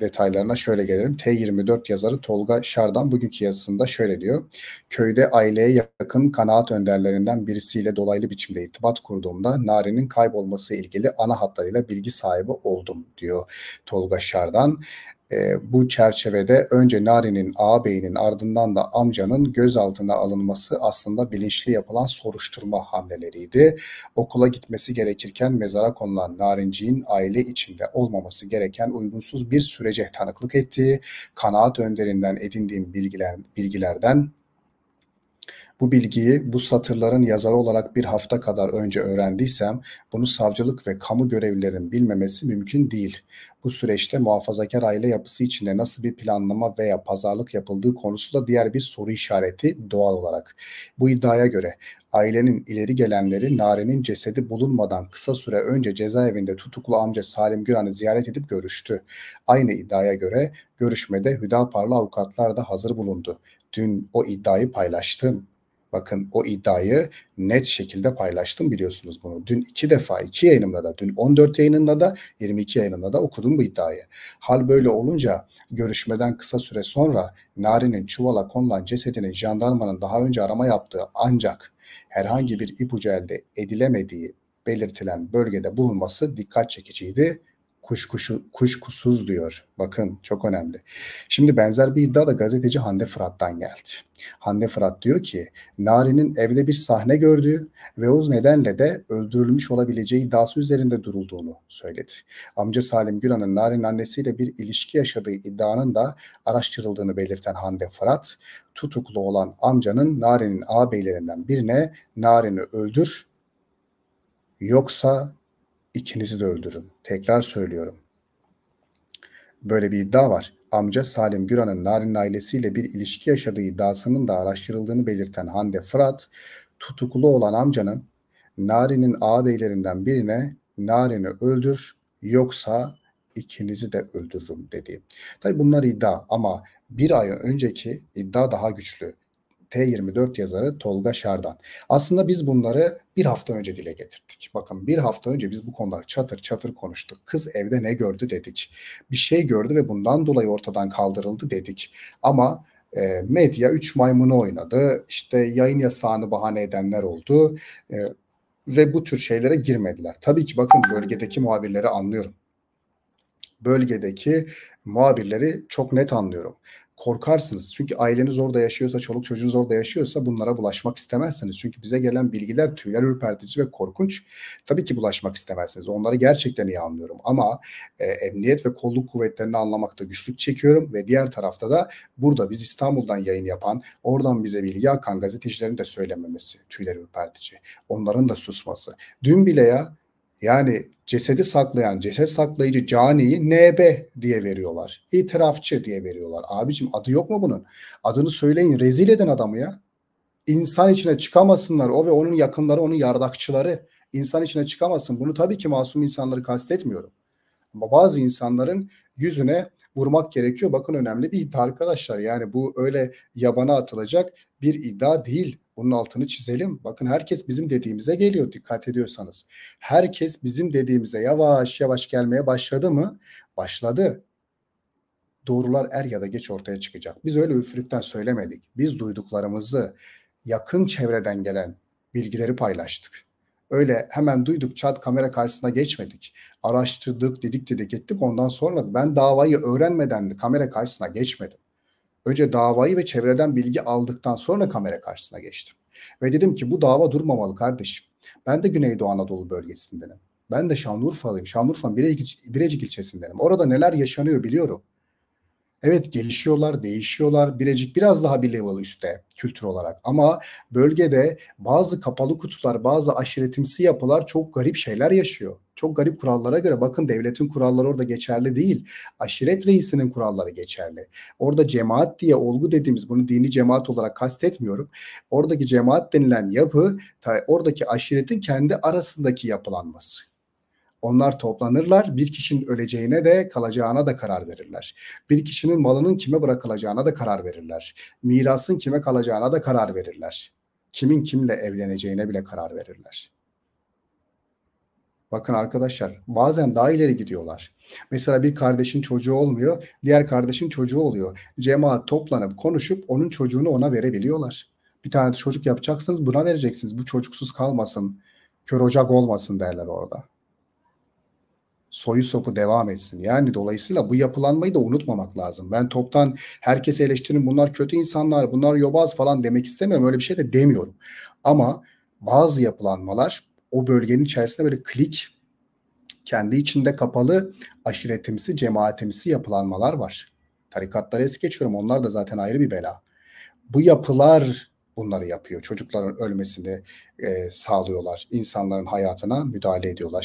detaylarına şöyle gelelim. T24 yazarı Tolga Şardan bugünkü yazısında şöyle diyor. Köyde aileye yakın kanaat önderlerinden birisiyle dolaylı biçimde irtibat kurduğumda Nari'nin kaybolması ilgili ana hatlarıyla bilgi sahibi oldum diyor Tolga Şardan e, bu çerçevede önce Nari'nin ağabeyinin ardından da amcanın gözaltına alınması aslında bilinçli yapılan soruşturma hamleleriydi. Okula gitmesi gerekirken mezara konulan Narinci'nin aile içinde olmaması gereken uygunsuz bir sürece tanıklık ettiği, kanaat önderinden edindiğim bilgiler, bilgilerden bu bilgiyi bu satırların yazarı olarak bir hafta kadar önce öğrendiysem bunu savcılık ve kamu görevlilerin bilmemesi mümkün değil. Bu süreçte muhafazakar aile yapısı içinde nasıl bir planlama veya pazarlık yapıldığı konusu da diğer bir soru işareti doğal olarak. Bu iddiaya göre ailenin ileri gelenleri Nare'nin cesedi bulunmadan kısa süre önce cezaevinde tutuklu amca Salim Güran'ı ziyaret edip görüştü. Aynı iddiaya göre görüşmede Hüdapar'la avukatlar da hazır bulundu. Dün o iddiayı paylaştım. Bakın o iddiayı net şekilde paylaştım biliyorsunuz bunu. Dün iki defa iki yayınımda da dün 14 yayınında da 22 yayınında da okudum bu iddiayı. Hal böyle olunca görüşmeden kısa süre sonra Nari'nin çuvala konulan cesedinin jandarmanın daha önce arama yaptığı ancak herhangi bir ipucu elde edilemediği belirtilen bölgede bulunması dikkat çekiciydi kuşkuşu, kuşkusuz diyor. Bakın çok önemli. Şimdi benzer bir iddia da gazeteci Hande Fırat'tan geldi. Hande Fırat diyor ki Nari'nin evde bir sahne gördüğü ve o nedenle de öldürülmüş olabileceği iddiası üzerinde durulduğunu söyledi. Amca Salim Güran'ın Nari'nin annesiyle bir ilişki yaşadığı iddianın da araştırıldığını belirten Hande Fırat tutuklu olan amcanın Nari'nin ağabeylerinden birine Nari'ni öldür yoksa ikinizi de öldürürüm. Tekrar söylüyorum. Böyle bir iddia var. Amca Salim Güran'ın Narin ailesiyle bir ilişki yaşadığı iddiasının da araştırıldığını belirten Hande Fırat, tutuklu olan amcanın Narin'in ağabeylerinden birine Narin'i öldür yoksa ikinizi de öldürürüm dedi. Tabi bunlar iddia ama bir ay önceki iddia daha güçlü. T24 yazarı Tolga Şardan. Aslında biz bunları bir hafta önce dile getirdik. Bakın bir hafta önce biz bu konuları çatır çatır konuştuk. Kız evde ne gördü dedik. Bir şey gördü ve bundan dolayı ortadan kaldırıldı dedik. Ama e, medya 3 maymunu oynadı. İşte yayın yasağını bahane edenler oldu. E, ve bu tür şeylere girmediler. Tabii ki bakın bölgedeki muhabirleri anlıyorum bölgedeki muhabirleri çok net anlıyorum. Korkarsınız. Çünkü aileniz orada yaşıyorsa, çoluk çocuğunuz orada yaşıyorsa bunlara bulaşmak istemezsiniz. Çünkü bize gelen bilgiler tüyler ürpertici ve korkunç. Tabii ki bulaşmak istemezsiniz. Onları gerçekten iyi anlıyorum. Ama e, emniyet ve kolluk kuvvetlerini anlamakta güçlük çekiyorum ve diğer tarafta da burada biz İstanbul'dan yayın yapan, oradan bize bilgi akan gazetecilerin de söylememesi tüyler ürpertici. Onların da susması. Dün bile ya yani cesedi saklayan, ceset saklayıcı caniyi NB diye veriyorlar. İtirafçı diye veriyorlar. Abicim adı yok mu bunun? Adını söyleyin rezil edin adamı ya. İnsan içine çıkamasınlar o ve onun yakınları, onun yardakçıları. İnsan içine çıkamasın. Bunu tabii ki masum insanları kastetmiyorum. Ama bazı insanların yüzüne vurmak gerekiyor. Bakın önemli bir iddia arkadaşlar. Yani bu öyle yabana atılacak bir iddia değil. Bunun altını çizelim. Bakın herkes bizim dediğimize geliyor dikkat ediyorsanız. Herkes bizim dediğimize yavaş yavaş gelmeye başladı mı? Başladı. Doğrular er ya da geç ortaya çıkacak. Biz öyle üfürükten söylemedik. Biz duyduklarımızı yakın çevreden gelen bilgileri paylaştık. Öyle hemen duyduk çat kamera karşısına geçmedik. Araştırdık, dedik dedik ettik. Ondan sonra ben davayı öğrenmeden kamera karşısına geçmedim. Önce davayı ve çevreden bilgi aldıktan sonra kamera karşısına geçtim. Ve dedim ki bu dava durmamalı kardeşim. Ben de Güneydoğu Anadolu bölgesindenim. Ben de Şanlıurfa'lıyım. Şanlıurfa'nın Birecik, Birecik ilçesindenim. Orada neler yaşanıyor biliyorum. Evet gelişiyorlar, değişiyorlar. Birecik biraz daha bir level üstte kültür olarak. Ama bölgede bazı kapalı kutular, bazı aşiretimsi yapılar çok garip şeyler yaşıyor. Çok garip kurallara göre bakın devletin kuralları orada geçerli değil. Aşiret reisinin kuralları geçerli. Orada cemaat diye olgu dediğimiz bunu dini cemaat olarak kastetmiyorum. Oradaki cemaat denilen yapı oradaki aşiretin kendi arasındaki yapılanması. Onlar toplanırlar. Bir kişinin öleceğine de kalacağına da karar verirler. Bir kişinin malının kime bırakılacağına da karar verirler. Mirasın kime kalacağına da karar verirler. Kimin kimle evleneceğine bile karar verirler. Bakın arkadaşlar bazen daha ileri gidiyorlar. Mesela bir kardeşin çocuğu olmuyor, diğer kardeşin çocuğu oluyor. Cemaat toplanıp konuşup onun çocuğunu ona verebiliyorlar. Bir tane çocuk yapacaksınız buna vereceksiniz. Bu çocuksuz kalmasın, kör ocak olmasın derler orada soyu sopu devam etsin. Yani dolayısıyla bu yapılanmayı da unutmamak lazım. Ben toptan herkese eleştirin bunlar kötü insanlar, bunlar yobaz falan demek istemiyorum. Öyle bir şey de demiyorum. Ama bazı yapılanmalar o bölgenin içerisinde böyle klik kendi içinde kapalı aşiretimsi, cemaatimsi yapılanmalar var. Tarikatları es geçiyorum. Onlar da zaten ayrı bir bela. Bu yapılar bunları yapıyor. Çocukların ölmesini e, sağlıyorlar. İnsanların hayatına müdahale ediyorlar.